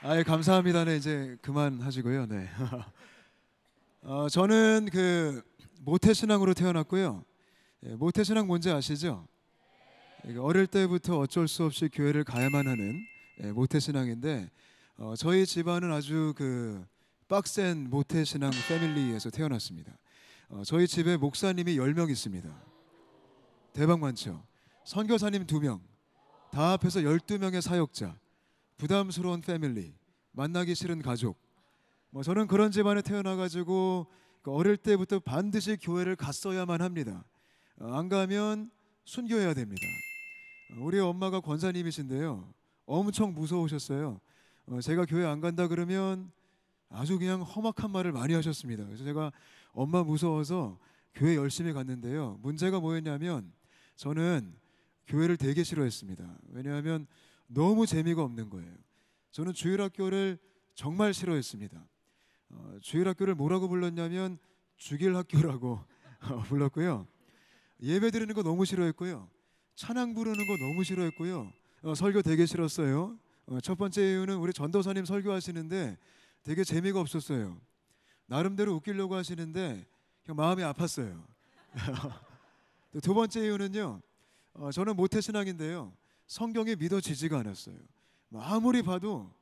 아예 감사합니다네 이제 그만하시고요. 네. 어, 저는 그 모태 신앙으로 태어났고요. 예, 모태 신앙 뭔지 아시죠? 예, 그 어릴 때부터 어쩔 수 없이 교회를 가야만 하는 예, 모태 신앙인데 어, 저희 집안은 아주 그 빡센 모태 신앙 패밀리에서 태어났습니다. 어, 저희 집에 목사님이 10명 있습니다. 대박 많죠. 선교사님 2명. 다 합해서 12명의 사역자. 부담스러운 패밀리, 만나기 싫은 가족. 뭐 저는 그런 집안에 태어나가지고 그 어릴 때부터 반드시 교회를 갔어야만 합니다. 어, 안 가면 순교해야 됩니다. 어, 우리 엄마가 권사님이신데요. 엄청 무서우셨어요. 어, 제가 교회 안 간다 그러면 아주 그냥 험악한 말을 많이 하셨습니다. 그래서 제가 엄마 무서워서 교회 열심히 갔는데요. 문제가 뭐였냐면 저는 교회를 되게 싫어했습니다. 왜냐하면 너무 재미가 없는 거예요. 저는 주일학교를 정말 싫어했습니다. 어, 주일학교를 뭐라고 불렀냐면 주일학교라고 어, 불렀고요. 예배 드리는 거 너무 싫어했고요. 찬양 부르는 거 너무 싫어했고요. 어, 설교 되게 싫었어요. 어, 첫 번째 이유는 우리 전도사님 설교하시는데 되게 재미가 없었어요. 나름대로 웃기려고 하시는데 마음이 아팠어요. 두 번째 이유는요. 어, 저는 모태신앙인데요. 성경이 믿어지지가 않았어요. 뭐 아무리 봐도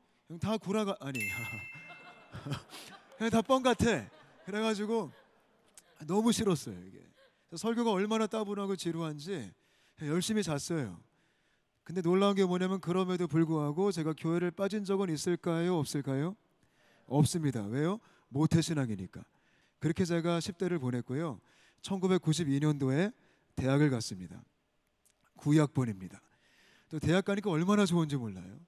다 구라가 아니 그냥 다뻥 같아. 그래가지고 너무 싫었어요 이게. 설교가 얼마나 따분하고 지루한지 열심히 잤어요. 근데 놀라운 게 뭐냐면 그럼에도 불구하고 제가 교회를 빠진 적은 있을까요? 없을까요? 없습니다. 왜요? 모태 신앙이니까. 그렇게 제가 10대를 보냈고요. 1992년도에 대학을 갔습니다. 구약본입니다. 또 대학 가니까 얼마나 좋은지 몰라요.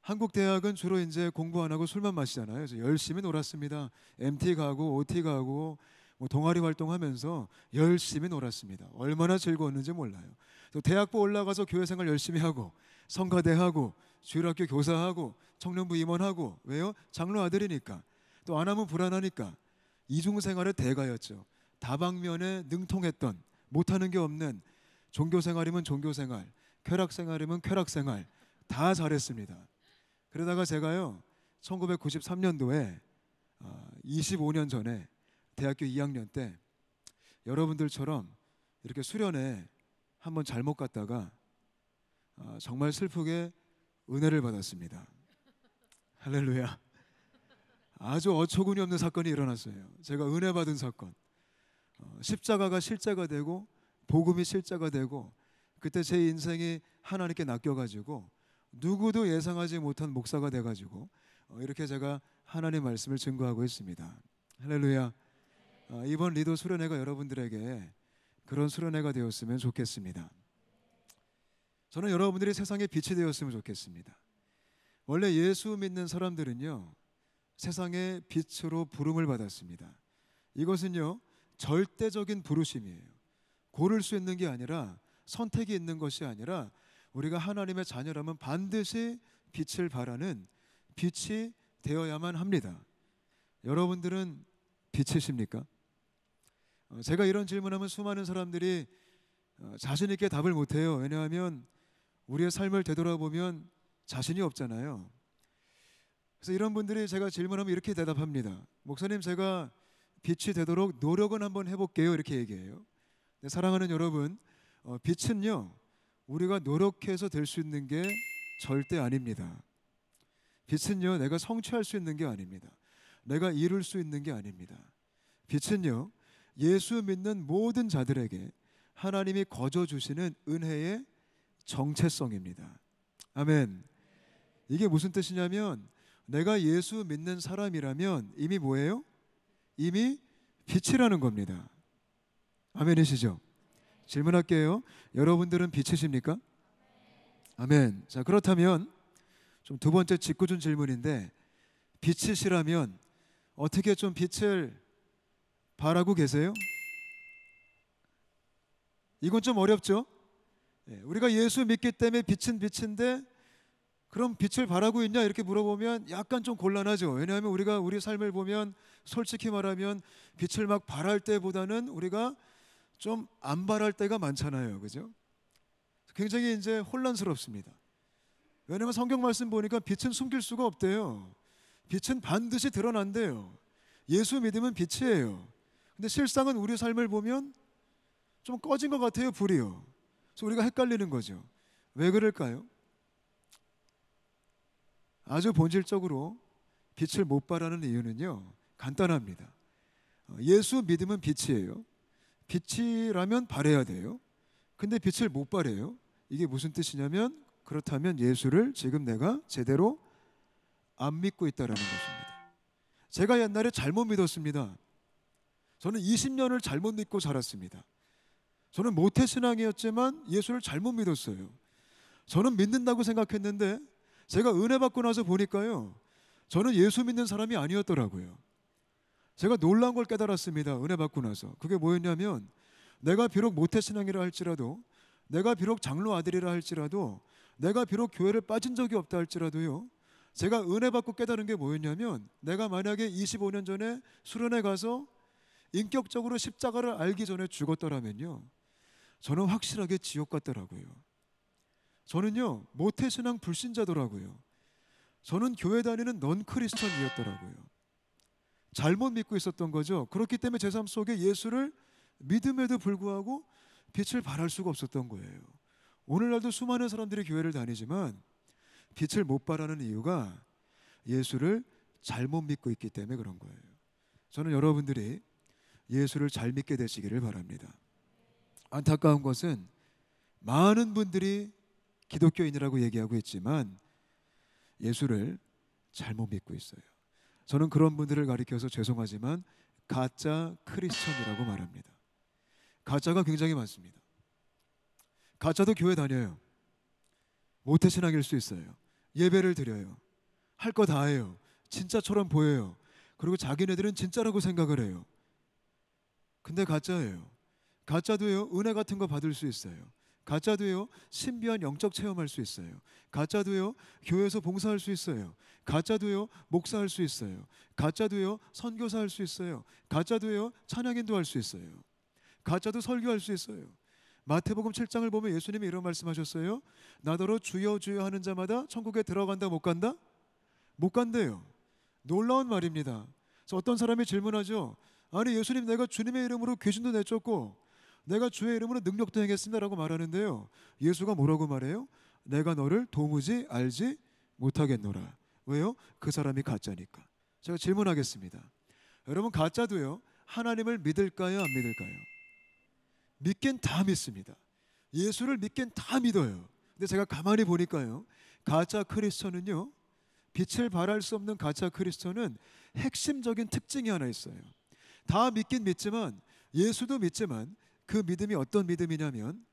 한국 대학은 주로 이제 공부 안 하고 술만 마시잖아요. 그래서 열심히 놀았습니다. MT 가고 OT 가고 뭐 동아리 활동하면서 열심히 놀았습니다. 얼마나 즐거웠는지 몰라요. 또 대학부 올라가서 교회 생활 열심히 하고 성가대 하고 주일학교 교사하고 청년부 임원하고 왜요? 장로 아들이니까 또 안 하면 불안하니까 이중 생활의 대가였죠. 다방면에 능통했던 못하는 게 없는 종교 생활이면 종교 생활, 쾌락 생활이면 쾌락 생활 다 잘했습니다. 그러다가 제가요 1993년도에 25년 어, 전에 대학교 2학년 때 여러분들처럼 이렇게 수련회 한번 잘못 갔다가 어, 정말 슬프게 은혜를 받았습니다. 할렐루야. 아주 어처구니 없는 사건이 일어났어요. 제가 은혜 받은 사건. 어, 십자가가 실제가 되고 복음이 실제가 되고 그때 제 인생이 하나님께 낚여가지고 누구도 예상하지 못한 목사가 돼가지고 어, 이렇게 제가 하나님 말씀을 증거하고 있습니다. 할렐루야. 어, 이번 리더 수련회가 여러분들에게 그런 수련회가 되었으면 좋겠습니다. 저는 여러분들이 세상에 빛이 되었으면 좋겠습니다. 원래 예수 믿는 사람들은요 세상의 빛으로 부름을 받았습니다. 이것은요 절대적인 부르심이에요. 고를 수 있는 게 아니라 선택이 있는 것이 아니라 우리가 하나님의 자녀라면 반드시 빛을 바라는 빛이 되어야만 합니다. 여러분들은 빛이십니까? 어, 제가 이런 질문하면 수많은 사람들이 어, 자신 있게 답을 못 해요. 왜냐하면 우리의 삶을 되돌아보면 자신이 없잖아요. 그래서 이런 분들이 제가 질문하면 이렇게 대답합니다. 목사님 제가 빛이 되도록 노력은 한번 해볼게요. 이렇게 얘기해요. 네, 사랑하는 여러분, 어, 빛은요 우리가 노력해서 될 수 있는 게 절대 아닙니다. 빛은요 내가 성취할 수 있는 게 아닙니다. 내가 이룰 수 있는 게 아닙니다. 빛은요 예수 믿는 모든 자들에게 하나님이 거저 주시는 은혜의 정체성입니다. 아멘. 이게 무슨 뜻이냐면 내가 예수 믿는 사람이라면 이미 뭐예요? 이미 빛이라는 겁니다. 아멘이시죠? 질문할게요. 여러분들은 빛이십니까? 아멘. 자, 그렇다면 좀 두 번째 짓궂은 질문인데 빛이시라면 어떻게 좀 빛을 바라고 계세요? 이건 좀 어렵죠? 예, 우리가 예수 믿기 때문에 빛은 빛인데 그럼 빛을 바라고 있냐 이렇게 물어보면 약간 좀 곤란하죠. 왜냐하면 우리가 우리 삶을 보면 솔직히 말하면 빛을 막 바랄 때보다는 우리가 좀안 바랄 때가 많잖아요. 그죠? 굉장히 이제 혼란스럽습니다. 왜냐면 성경 말씀 보니까 빛은 숨길 수가 없대요. 빛은 반드시 드러난대요. 예수 믿음은 빛이에요. 근데 실상은 우리 삶을 보면 좀 꺼진 것 같아요, 불이요. 그래서 우리가 헷갈리는 거죠. 왜 그럴까요? 아주 본질적으로 빛을 못 바라는 이유는요, 간단합니다. 어, 예수 믿음은 빛이에요. 빛이라면 바래야 돼요. 근데 빛을 못 바래요. 이게 무슨 뜻이냐면 그렇다면 예수를 지금 내가 제대로 안 믿고 있다라는 것입니다. 제가 옛날에 잘못 믿었습니다. 저는 20년을 잘못 믿고 살았습니다 저는 모태 신앙이었지만 예수를 잘못 믿었어요. 저는 믿는다고 생각했는데 제가 은혜 받고 나서 보니까요. 저는 예수 믿는 사람이 아니었더라고요. 제가 놀란 걸 깨달았습니다. 은혜 받고 나서. 그게 뭐였냐면 내가 비록 모태신앙이라 할지라도 내가 비록 장로 아들이라 할지라도 내가 비록 교회를 빠진 적이 없다 할지라도요. 제가 은혜 받고 깨달은 게 뭐였냐면 내가 만약에 25년 전에 수련회 가서 인격적으로 십자가를 알기 전에 죽었더라면요. 저는 확실하게 지옥 같더라고요. 저는요, 모태신앙 불신자더라고요. 저는 교회 다니는 넌 크리스천이었더라고요. 잘못 믿고 있었던 거죠. 그렇기 때문에 제 삶 속에 예수를 믿음에도 불구하고 빛을 발할 수가 없었던 거예요. 오늘날도 수많은 사람들이 교회를 다니지만 빛을 못 발하는 이유가 예수를 잘못 믿고 있기 때문에 그런 거예요. 저는 여러분들이 예수를 잘 믿게 되시기를 바랍니다. 안타까운 것은 많은 분들이 기독교인이라고 얘기하고 있지만 예수를 잘못 믿고 있어요. 저는 그런 분들을 가리켜서 죄송하지만 가짜 크리스천이라고 말합니다. 가짜가 굉장히 많습니다. 가짜도 교회 다녀요. 모태 신앙일 수 있어요. 예배를 드려요. 할 거 다 해요. 진짜처럼 보여요. 그리고 자기네들은 진짜라고 생각을 해요. 근데 가짜예요. 가짜도요. 은혜 같은 거 받을 수 있어요. 가짜도요 신비한 영적 체험할 수 있어요. 가짜도요 교회에서 봉사할 수 있어요. 가짜도요 목사할 수 있어요. 가짜도요 선교사 할수 있어요. 가짜도요 찬양인도 할 수 있어요. 가짜도 설교할 수 있어요. 마태복음 7장을 보면 예수님이 이런 말씀하셨어요. 나더러 주여 주여 하는 자마다 천국에 들어간다 못 간다? 못 간대요. 놀라운 말입니다. 그래서 어떤 사람이 질문하죠. 아니 예수님 내가 주님의 이름으로 귀신도 내쫓고 내가 주의 이름으로 능력도 행했습니다라고 말하는데요. 예수가 뭐라고 말해요? 내가 너를 도무지 알지 못하겠노라. 왜요? 그 사람이 가짜니까. 제가 질문하겠습니다. 여러분 가짜도요. 하나님을 믿을까요? 안 믿을까요? 믿긴 다 믿습니다. 예수를 믿긴 다 믿어요. 근데 제가 가만히 보니까요. 가짜 크리스천은요. 빛을 발할 수 없는 가짜 크리스천은 핵심적인 특징이 하나 있어요. 다 믿긴 믿지만 예수도 믿지만 그 믿음이 어떤 믿음이냐면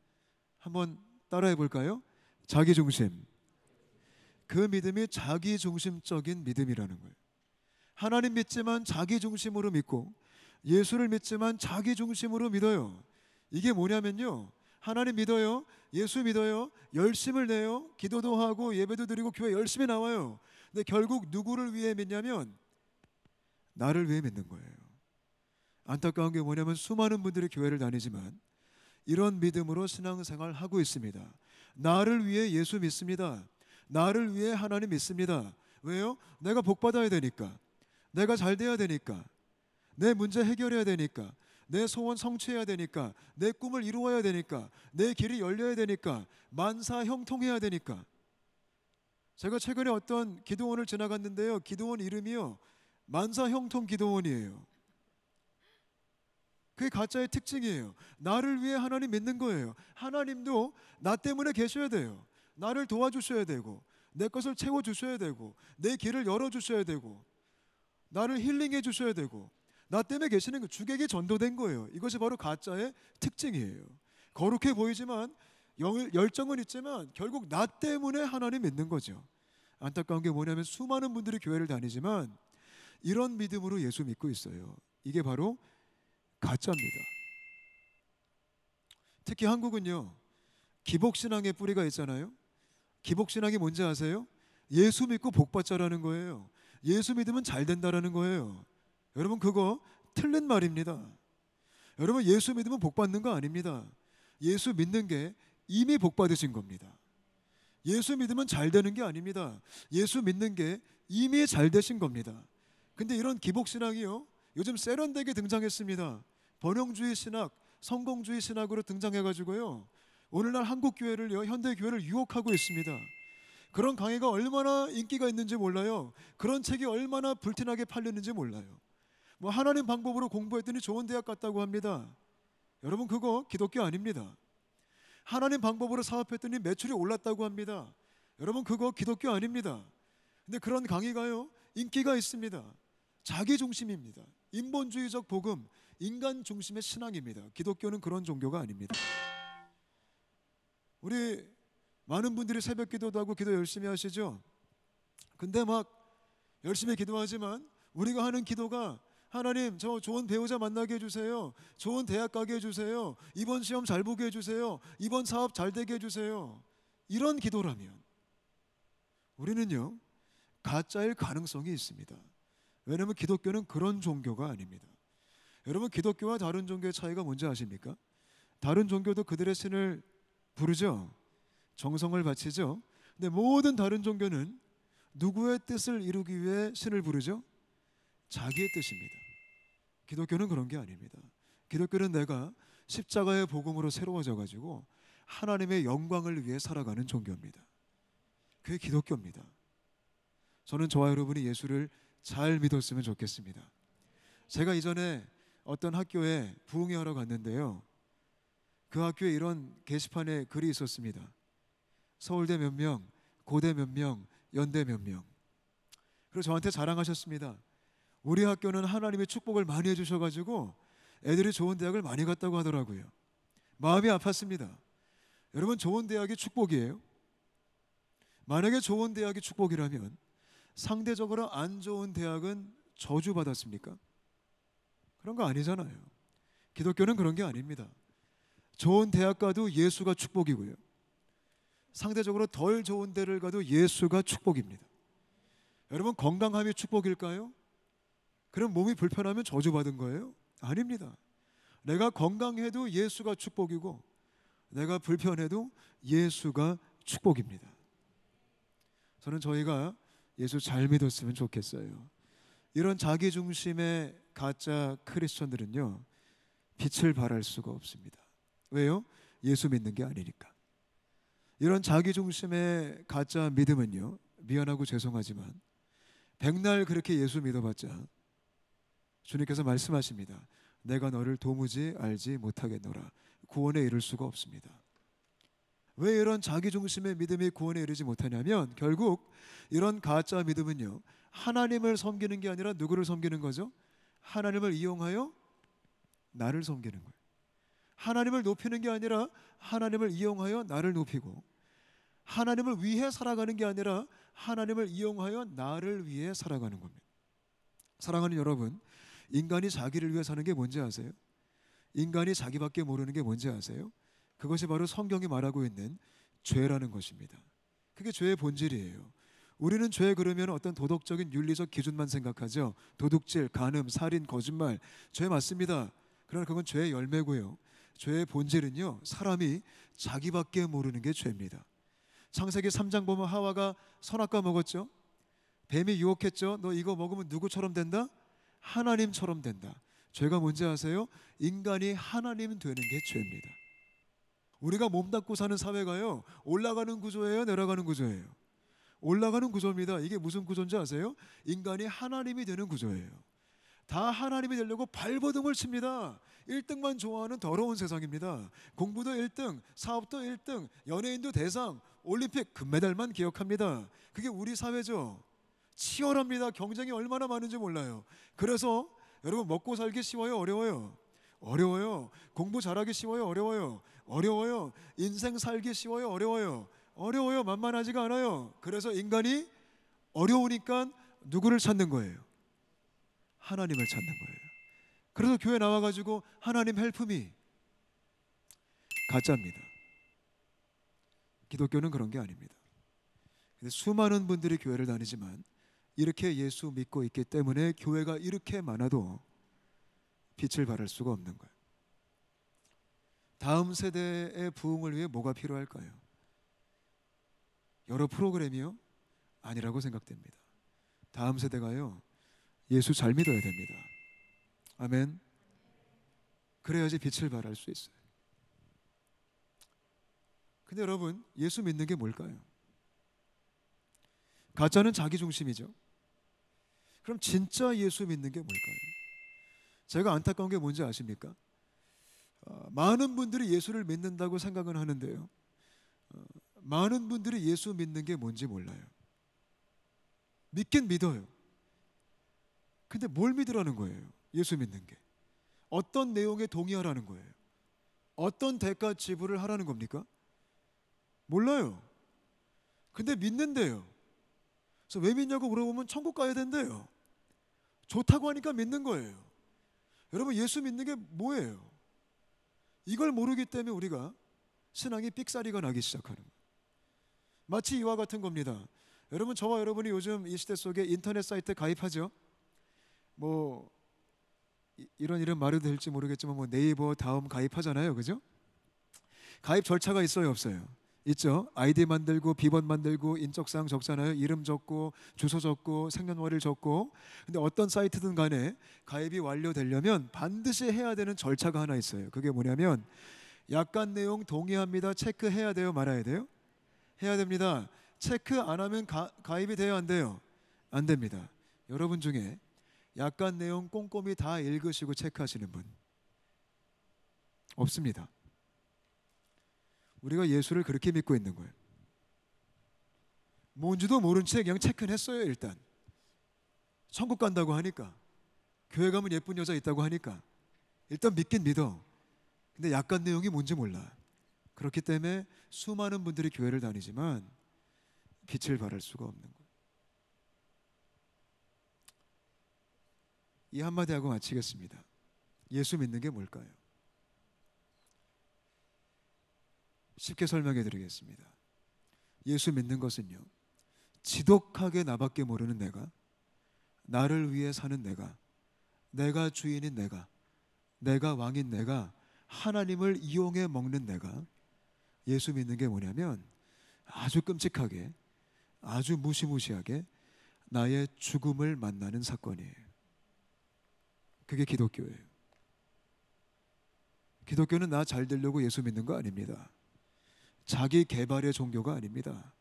한번 따라해 볼까요? 자기 중심. 그 믿음이 자기 중심적인 믿음이라는 거예요. 하나님 믿지만 자기 중심으로 믿고 예수를 믿지만 자기 중심으로 믿어요. 이게 뭐냐면요. 하나님 믿어요. 예수 믿어요. 열심을 내요. 기도도 하고 예배도 드리고 교회 열심히 나와요. 근데 결국 누구를 위해 믿냐면 나를 위해 믿는 거예요. 안타까운 게 뭐냐면 수많은 분들이 교회를 다니지만 이런 믿음으로 신앙생활 하고 있습니다. 나를 위해 예수 믿습니다. 나를 위해 하나님 믿습니다. 왜요? 내가 복 받아야 되니까. 내가 잘 돼야 되니까. 내 문제 해결해야 되니까. 내 소원 성취해야 되니까. 내 꿈을 이루어야 되니까. 내 길이 열려야 되니까. 만사 형통해야 되니까. 제가 최근에 어떤 기도원을 지나갔는데요. 기도원 이름이요. 만사 형통 기도원이에요. 그게 가짜의 특징이에요. 나를 위해 하나님 믿는 거예요. 하나님도 나 때문에 계셔야 돼요. 나를 도와주셔야 되고 내 것을 채워 주셔야 되고 내 길을 열어 주셔야 되고 나를 힐링해 주셔야 되고 나 때문에 계시는 거 주객이 전도된 거예요. 이것이 바로 가짜의 특징이에요. 거룩해 보이지만 열정은 있지만 결국 나 때문에 하나님 믿는 거죠. 안타까운 게 뭐냐면 수많은 분들이 교회를 다니지만 이런 믿음으로 예수 믿고 있어요. 이게 바로 가짜입니다. 특히 한국은요. 기복신앙의 뿌리가 있잖아요. 기복신앙이 뭔지 아세요? 예수 믿고 복받자라는 거예요. 예수 믿으면 잘 된다라는 거예요. 여러분 그거 틀린 말입니다. 여러분 예수 믿으면 복받는 거 아닙니다. 예수 믿는 게 이미 복받으신 겁니다. 예수 믿으면 잘 되는 게 아닙니다. 예수 믿는 게 이미 잘 되신 겁니다. 근데 이런 기복신앙이요. 요즘 세련되게 등장했습니다. 번영주의 신학, 성공주의 신학으로 등장해가지고요. 오늘날 한국 교회를요, 현대 교회를 유혹하고 있습니다. 그런 강의가 얼마나 인기가 있는지 몰라요. 그런 책이 얼마나 불티나게 팔렸는지 몰라요. 뭐 하나님 방법으로 공부했더니 좋은 대학 갔다고 합니다. 여러분 그거 기독교 아닙니다. 하나님 방법으로 사업했더니 매출이 올랐다고 합니다. 여러분 그거 기독교 아닙니다. 근데 그런 강의가요 인기가 있습니다. 자기 중심입니다. 인본주의적 복음, 인간 중심의 신앙입니다. 기독교는 그런 종교가 아닙니다. 우리 많은 분들이 새벽 기도도 하고 기도 열심히 하시죠. 근데 막 열심히 기도하지만 우리가 하는 기도가 하나님 저 좋은 배우자 만나게 해주세요. 좋은 대학 가게 해주세요. 이번 시험 잘 보게 해주세요. 이번 사업 잘 되게 해주세요. 이런 기도라면 우리는요 가짜일 가능성이 있습니다. 왜냐하면 기독교는 그런 종교가 아닙니다. 여러분 기독교와 다른 종교의 차이가 뭔지 아십니까? 다른 종교도 그들의 신을 부르죠. 정성을 바치죠. 근데 모든 다른 종교는 누구의 뜻을 이루기 위해 신을 부르죠? 자기의 뜻입니다. 기독교는 그런 게 아닙니다. 기독교는 내가 십자가의 복음으로 새로워져 가지고 하나님의 영광을 위해 살아가는 종교입니다. 그게 기독교입니다. 저는 저와 여러분이 예수를 잘 믿었으면 좋겠습니다. 제가 이전에 어떤 학교에 부흥회 하러 갔는데요. 그 학교에 이런 게시판에 글이 있었습니다. 서울대 몇 명, 고대 몇 명, 연대 몇 명. 그리고 저한테 자랑하셨습니다. 우리 학교는 하나님의 축복을 많이 해주셔가지고 애들이 좋은 대학을 많이 갔다고 하더라고요. 마음이 아팠습니다. 여러분, 좋은 대학이 축복이에요? 만약에 좋은 대학이 축복이라면 상대적으로 안 좋은 대학은 저주받았습니까? 그런 거 아니잖아요. 기독교는 그런 게 아닙니다. 좋은 대학 가도 예수가 축복이고요. 상대적으로 덜 좋은 데를 가도 예수가 축복입니다. 여러분 건강함이 축복일까요? 그럼 몸이 불편하면 저주받은 거예요? 아닙니다. 내가 건강해도 예수가 축복이고 내가 불편해도 예수가 축복입니다. 저는 저희가 예수 잘 믿었으면 좋겠어요. 이런 자기 중심의 가짜 크리스천들은요 빛을 발할 수가 없습니다. 왜요? 예수 믿는 게 아니니까. 이런 자기 중심의 가짜 믿음은요 미안하고 죄송하지만 백날 그렇게 예수 믿어봤자 주님께서 말씀하십니다. 내가 너를 도무지 알지 못하겠노라. 구원에 이를 수가 없습니다. 왜 이런 자기 중심의 믿음이 구원에 이르지 못하냐면 결국 이런 가짜 믿음은요. 하나님을 섬기는 게 아니라 누구를 섬기는 거죠? 하나님을 이용하여 나를 섬기는 거예요. 하나님을 높이는 게 아니라 하나님을 이용하여 나를 높이고 하나님을 위해 살아가는 게 아니라 하나님을 이용하여 나를 위해 살아가는 겁니다. 사랑하는 여러분, 인간이 자기를 위해 사는 게 뭔지 아세요? 인간이 자기밖에 모르는 게 뭔지 아세요? 그것이 바로 성경이 말하고 있는 죄라는 것입니다. 그게 죄의 본질이에요. 우리는 죄 그러면 어떤 도덕적인 윤리적 기준만 생각하죠. 도둑질, 간음, 살인, 거짓말 죄 맞습니다. 그러나 그건 죄의 열매고요. 죄의 본질은요. 사람이 자기밖에 모르는 게 죄입니다. 창세기 3장 보면 하와가 선악과 먹었죠. 뱀이 유혹했죠. 너 이거 먹으면 누구처럼 된다? 하나님처럼 된다. 죄가 뭔지 아세요? 인간이 하나님 되는 게 죄입니다. 우리가 몸닦고 사는 사회가요. 올라가는 구조예요, 내려가는 구조예요. 올라가는 구조입니다. 이게 무슨 구조인지 아세요? 인간이 하나님이 되는 구조예요. 다 하나님이 되려고 발버둥을 칩니다. 1등만 좋아하는 더러운 세상입니다. 공부도 1등, 사업도 1등, 연예인도 대상, 올림픽 금메달만 기억합니다. 그게 우리 사회죠. 치열합니다. 경쟁이 얼마나 많은지 몰라요. 그래서 여러분 먹고 살기 쉬워요, 어려워요? 어려워요. 공부 잘하기 쉬워요, 어려워요? 어려워요. 인생 살기 쉬워요, 어려워요? 어려워요. 만만하지가 않아요. 그래서 인간이 어려우니까 누구를 찾는 거예요? 하나님을 찾는 거예요. 그래서 교회 나와가지고 하나님 헬프미 가짜입니다. 기독교는 그런 게 아닙니다. 수많은 분들이 교회를 다니지만 이렇게 예수 믿고 있기 때문에 교회가 이렇게 많아도 빛을 발할 수가 없는 거예요. 다음 세대의 부흥을 위해 뭐가 필요할까요? 여러 프로그램이요? 아니라고 생각됩니다. 다음 세대가요. 예수 잘 믿어야 됩니다. 아멘. 그래야지 빛을 발할 수 있어요. 근데 여러분, 예수 믿는 게 뭘까요? 가짜는 자기 중심이죠. 그럼 진짜 예수 믿는 게 뭘까요? 제가 안타까운 게 뭔지 아십니까? 어, 많은 분들이 예수를 믿는다고 생각은 하는데요. 많은 분들이 예수 믿는 게 뭔지 몰라요. 믿긴 믿어요. 근데 뭘 믿으라는 거예요? 예수 믿는 게. 어떤 내용에 동의하라는 거예요? 어떤 대가 지불을 하라는 겁니까? 몰라요. 근데 믿는데요. 그래서 왜 믿냐고 물어보면 천국 가야 된대요. 좋다고 하니까 믿는 거예요. 여러분 예수 믿는 게 뭐예요? 이걸 모르기 때문에 우리가 신앙이 삑사리가 나기 시작하는 거예요. 마치 이와 같은 겁니다. 여러분 저와 여러분이 요즘 이 시대 속에 인터넷 사이트 가입하죠. 뭐 이, 이런 이름 말해도 될지 모르겠지만 뭐 네이버 다음 가입하잖아요. 그죠? 가입 절차가 있어요, 없어요? 있죠. 아이디 만들고 비번 만들고 인적사항 적잖아요. 이름 적고 주소 적고 생년월일 적고. 근데 어떤 사이트든 간에 가입이 완료되려면 반드시 해야 되는 절차가 하나 있어요. 그게 뭐냐면 약간 내용 동의합니다. 체크해야 돼요, 말아야 돼요? 해야 됩니다. 체크 안 하면 가, 가입이 돼야 안 돼요. 안 됩니다. 여러분 중에 약간 내용 꼼꼼히 다 읽으시고 체크하시는 분 없습니다. 우리가 예수를 그렇게 믿고 있는 거예요. 뭔지도 모른 채 그냥 체크는 했어요 일단. 천국 간다고 하니까 교회 가면 예쁜 여자 있다고 하니까 일단 믿긴 믿어. 근데 약간 내용이 뭔지 몰라. 그렇기 때문에 수많은 분들이 교회를 다니지만 빛을 발할 수가 없는 거예요. 이 한마디 하고 마치겠습니다. 예수 믿는 게 뭘까요? 쉽게 설명해 드리겠습니다. 예수 믿는 것은요. 지독하게 나밖에 모르는 내가 나를 위해 사는 내가 내가 주인인 내가 내가 왕인 내가 하나님을 이용해 먹는 내가 예수 믿는 게 뭐냐면 아주 끔찍하게 아주 무시무시하게 나의 죽음을 만나는 사건이에요. 그게 기독교예요. 기독교는 나 잘 되려고 예수 믿는 거 아닙니다. 자기 개발의 종교가 아닙니다.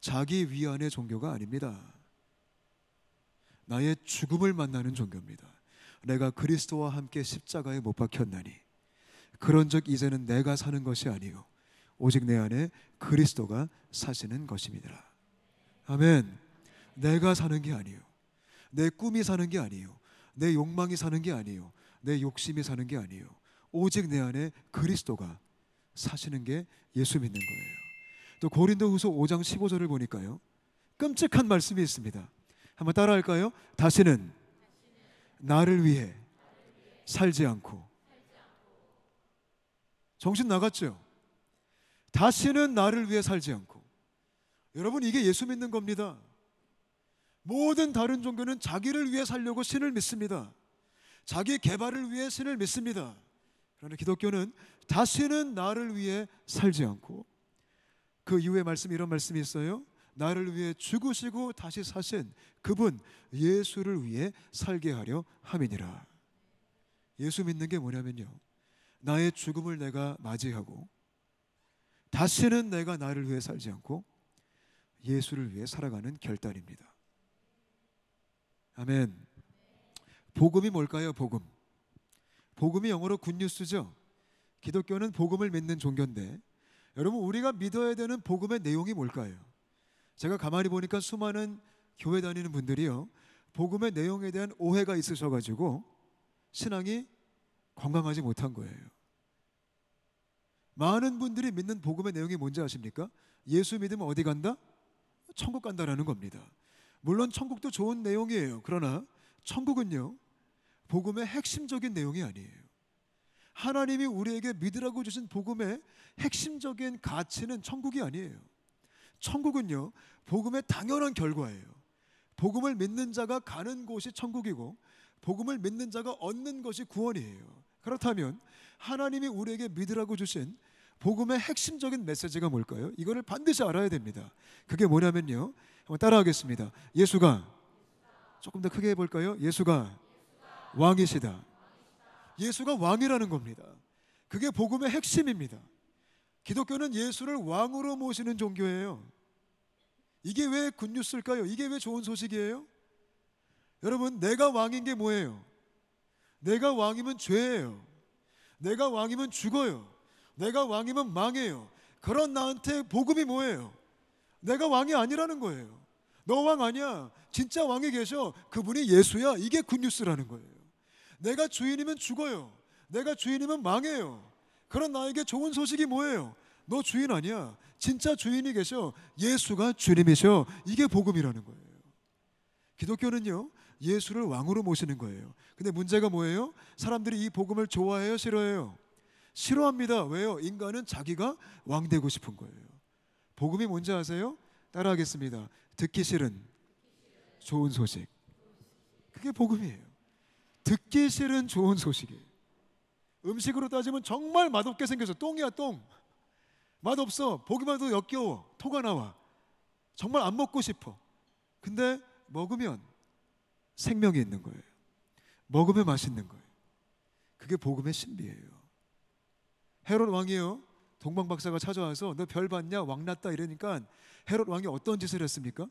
자기 위안의 종교가 아닙니다. 나의 죽음을 만나는 종교입니다. 내가 그리스도와 함께 십자가에 못 박혔나니 그런 적 이제는 내가 사는 것이 아니요 오직 내 안에 그리스도가 사시는 것입니다. 아멘. 내가 사는 게아니요내 꿈이 사는 게아니요내 욕망이 사는 게아니요내 욕심이 사는 게아니요 오직 내 안에 그리스도가 사시는 게 예수 믿는 거예요. 또 고린도후서 5장 15절을 보니까요. 끔찍한 말씀이 있습니다. 한번 따라할까요? 다시는 나를 위해 살지 않고 정신 나갔죠. 다시는 나를 위해 살지 않고 여러분 이게 예수 믿는 겁니다. 모든 다른 종교는 자기를 위해 살려고 신을 믿습니다. 자기 개발을 위해 신을 믿습니다. 그러나 기독교는 다시는 나를 위해 살지 않고 그 이후에 말씀 이런 말씀이 있어요. 나를 위해 죽으시고 다시 사신 그분 예수를 위해 살게 하려 함이니라. 예수 믿는 게 뭐냐면요. 나의 죽음을 내가 맞이하고 다시는 내가 나를 위해 살지 않고 예수를 위해 살아가는 결단입니다. 아멘. 복음이 뭘까요? 복음. 복음이 영어로 굿뉴스죠. 기독교는 복음을 믿는 종교인데 여러분 우리가 믿어야 되는 복음의 내용이 뭘까요? 제가 가만히 보니까 수많은 교회 다니는 분들이요. 복음의 내용에 대한 오해가 있으셔 가지고 신앙이 건강하지 못한 거예요. 많은 분들이 믿는 복음의 내용이 뭔지 아십니까? 예수 믿으면 어디 간다? 천국 간다라는 겁니다. 물론 천국도 좋은 내용이에요. 그러나 천국은요, 복음의 핵심적인 내용이 아니에요. 하나님이 우리에게 믿으라고 주신 복음의 핵심적인 가치는 천국이 아니에요. 천국은요, 복음의 당연한 결과예요. 복음을 믿는 자가 가는 곳이 천국이고, 복음을 믿는 자가 얻는 것이 구원이에요. 그렇다면 하나님이 우리에게 믿으라고 주신 복음의 핵심적인 메시지가 뭘까요? 이거를 반드시 알아야 됩니다. 그게 뭐냐면요. 한번 따라하겠습니다. 예수가 조금 더 크게 해볼까요? 예수가 왕이시다. 예수가 왕이라는 겁니다. 그게 복음의 핵심입니다. 기독교는 예수를 왕으로 모시는 종교예요. 이게 왜 굿뉴스일까요? 이게 왜 좋은 소식이에요? 여러분, 내가 왕인 게 뭐예요? 내가 왕이면 죄예요. 내가 왕이면 죽어요. 내가 왕이면 망해요. 그런 나한테 복음이 뭐예요? 내가 왕이 아니라는 거예요. 너 왕 아니야. 진짜 왕이 계셔. 그분이 예수야. 이게 굿뉴스라는 거예요. 내가 주인이면 죽어요. 내가 주인이면 망해요. 그런 나에게 좋은 소식이 뭐예요? 너 주인 아니야. 진짜 주인이 계셔. 예수가 주님이셔. 이게 복음이라는 거예요. 기독교는요. 예수를 왕으로 모시는 거예요. 근데 문제가 뭐예요? 사람들이 이 복음을 좋아해요, 싫어해요? 싫어합니다. 왜요? 인간은 자기가 왕 되고 싶은 거예요. 복음이 뭔지 아세요? 따라하겠습니다. 듣기 싫은 좋은 소식. 그게 복음이에요. 듣기 싫은 좋은 소식이에요. 음식으로 따지면 정말 맛없게 생겨서 똥이야 똥. 맛없어. 보기만 해도 역겨워. 토가 나와. 정말 안 먹고 싶어. 근데 먹으면 생명이 있는 거예요. 먹으면 맛있는 거예요. 그게 복음의 신비예요. 헤롯 왕이에요. 동방 박사가 찾아와서 너별 봤냐? 왕 났다 이러니까 헤롯 왕이 어떤 짓을 했습니까?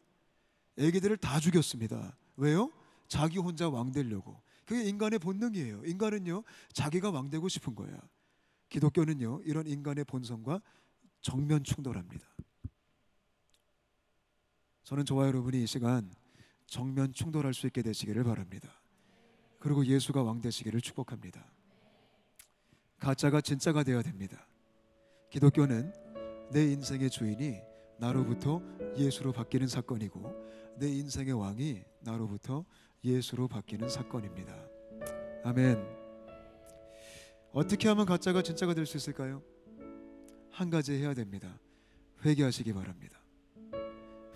애기들을 다 죽였습니다. 왜요? 자기 혼자 왕 되려고. 그게 인간의 본능이에요. 인간은요, 자기가 왕 되고 싶은 거야. 기독교는요, 이런 인간의 본성과 정면 충돌합니다. 저는 저와 여러분이 이 시간 정면 충돌할 수 있게 되시기를 바랍니다. 그리고 예수가 왕 되시기를 축복합니다. 가짜가 진짜가 되어야 됩니다. 기독교는 내 인생의 주인이 나로부터 예수로 바뀌는 사건이고 내 인생의 왕이 나로부터 예수로 바뀌는 사건입니다. 아멘. 어떻게 하면 가짜가 진짜가 될 수 있을까요? 한 가지 해야 됩니다. 회개하시기 바랍니다.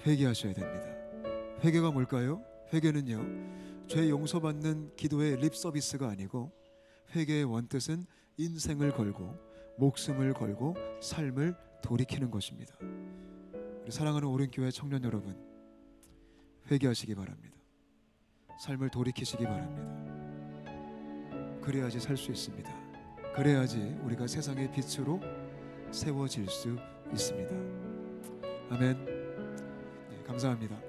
회개하셔야 됩니다. 회개가 뭘까요? 회개는요. 죄 용서받는 기도의 립 서비스가 아니고 회개의 원뜻은 인생을 걸고 목숨을 걸고 삶을 돌이키는 것입니다. 우리 사랑하는 오른교회 청년 여러분 회개하시기 바랍니다. 삶을 돌이키시기 바랍니다. 그래야지 살 수 있습니다. 그래야지 우리가 세상의 빛으로 세워질 수 있습니다. 아멘. 네, 감사합니다.